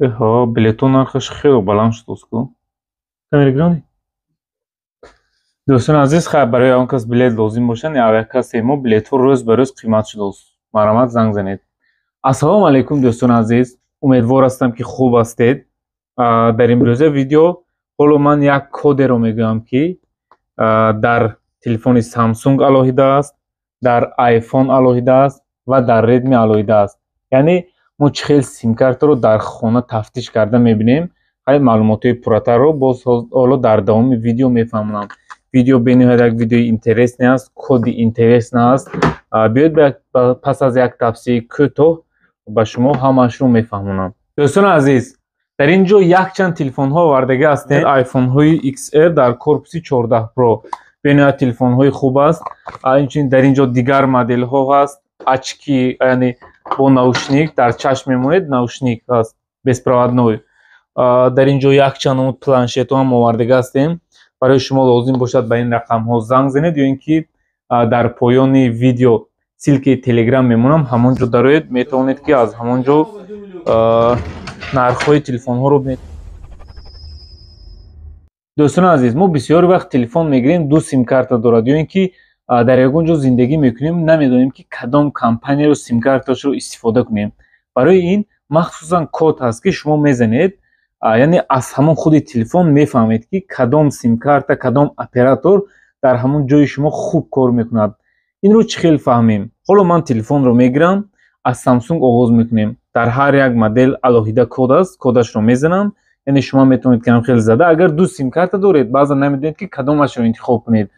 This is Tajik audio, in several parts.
ҳо билето нархаш хело баланд шудастку америкони дӯстони азиз хайр барои он кас билет лозим бошад яв як касе мо билетҳо рӯз ба рӯз қимат шудаст марҳамат занг занед ассалому алайкум дӯстони азиз умедвор ҳастам ки хуб ҳастед дар имрӯза видео ҳоло ман як кодеро мегӯям ки дар телефони самсунг алоҳида аст дар айфон алоҳида аст ва дар редми алоҳида аст яъне мо чӣ хел симкартаро дар хона тафтиш карда мебинем ҳай маълумотҳои пурратарро боз ҳоло дар давоми видео мефаҳмонам видео бениҳоят як видеои интересне аст коди интересна аст биёед пас аз як тавсияи кӯтоҳ ба шумо ҳамаашро мефаҳмонам дӯстони азиз дар ин ҷо якчанд телефонҳо овардагӣ ҳастем айфонҳои xr дар корпуси 14 pro бениҳоят телефонҳои хуб аст инчунин дар ин ҷо дигар моделҳо ҳаст ачки яъне бо наушник дар чашм мемонед наушник аст беспроводной дар ин ҷо якчанд он планшетҳо ҳам оварда гастем барои шумо лозим бошад ба ин рақамҳо занг занед ё ин ки дар поёни видео силки телеграм мемонам ҳамон ҷо дароед метавонед ки аз ҳамон ҷо нархҳои телефонҳоро дӯстон азиз мо бисёр вақт телефон мегирем ду симкарта дорад ё ин ки дар ягонҷо зиндагӣ мекунем намедонем ки кадом компанияро симкарташро истифода кунем барои ин махсусан код ҳаст ки шумо мезанед яъне аз ҳамон худи телефон мефаҳмед ки кадом симкарта кадом оператор дар ҳамон ҷои шумо хуб кор мекунад инро чӣ хел фаҳмем ҳоло ман телефонро мегирам аз самсунг оғоз мекунем дар ҳар як модел алоҳида код аст кодашро мезанам яъне шумо метавонед ки ҳамхел зада агар ду симкарта доред баъзан намедонед ки кадомашро интихоб кунед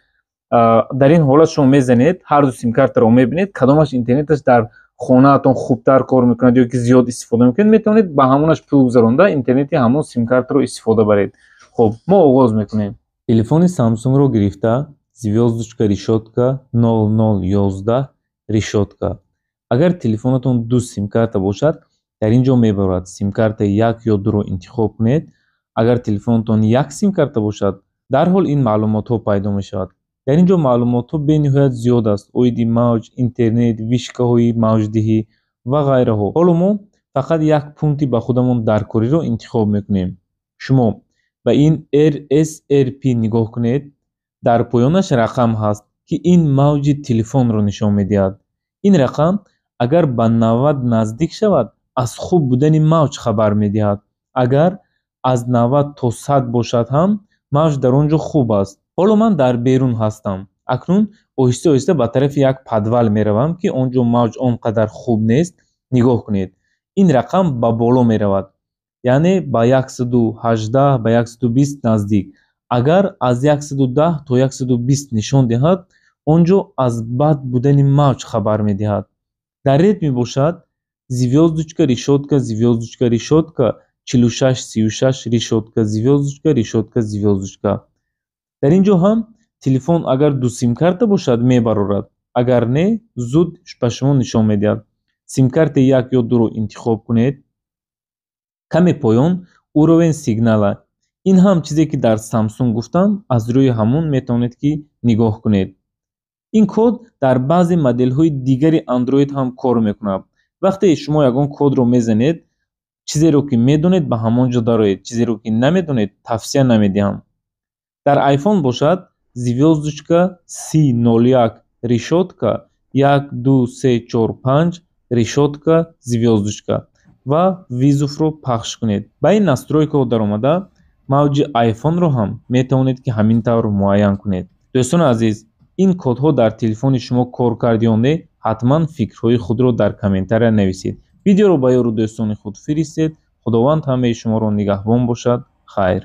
дар ин ҳолат шумо мезанед ҳарду симкартаро мебинед кадомаш интернеташ дар хонаатон хубтар кор мекунад ёки зиёд истифода мекунед метавонед ба ҳамонаш пул гузаронда интернети ҳамон симкартро истифода баред хуб мо оғоз мекунем телефони самсунгро гирифта звёздочка решотка 0011 решотка агар телефонатон ду симкарта бошад дар ин ҷо меборад симкарта як ё дуро интихоб кунед агар телефонатон як симкарта бошад дарҳол ин маълумотҳо пайдо мешавад дар ин ҷо маълумотҳо бениҳоят зиёд аст оиди мавҷ интернет вишкаҳои мавҷдиҳӣ ва ғайраҳо ҳоло мо фақат як пункти ба худамон даркориро интихоб мекунем шумо ба ин rsrp нигоҳ кунед дар поёнаш рақам ҳаст ки ин мавҷи телефонро нишон медиҳад ин рақам агар ба навад наздик шавад аз хуб будани мавҷ хабар медиҳад агар аз навад то сад бошад ҳам мавҷ дар он ҷо хуб аст ҳоло ман дар берун ҳастам акнун оҳиста оҳиста ба тарафи як падвал меравам ки он ҷо мавҷ он қадар хуб нест нигоҳ кунед ин рақам ба боло меравад яъне ба 118 ба 120 наздик агар аз 110 то 120 нишон диҳад он ҷо аз бад будани мавҷ хабар медиҳад дар ред мебошад звёздочка решотка звёздочка решотка 4636 решетка звездочка решетка звездочка дар ин ҷо ҳам телефон агар ду симкарта бошад мебарорад агар не зуд ба шумо нишон медиҳад симкарти як ё дуро интихоб кунед каме поён уровен сигнала ин ҳам чизе ки дар самсунг гуфтам аз рӯи ҳамон метавонед ки нигоҳ кунед ин код дар баъзе моделҳои дигари андроид ҳам кор мекунад вақте шумо ягон кодро мезанед чизеро ки медонед ба ҳамон ҷо дароед чизеро ки намедонед тавсия намедиҳам дар айфон бошад звёздочка с01 решотка 12345 решотка звёздочка ва визуфро пахш кунед ба ин настройкаҳо даромада мавҷи айфонро ҳам метавонед ки ҳамин тавр муайян кунед дӯстони азиз ин кодҳо дар телефони шумо кор кардиёне ҳатман фикрҳои худро дар комментария нависед видеоро ба ёру дӯстони худ фиристед худованд ҳамаи шуморо нигаҳбон бошад хайр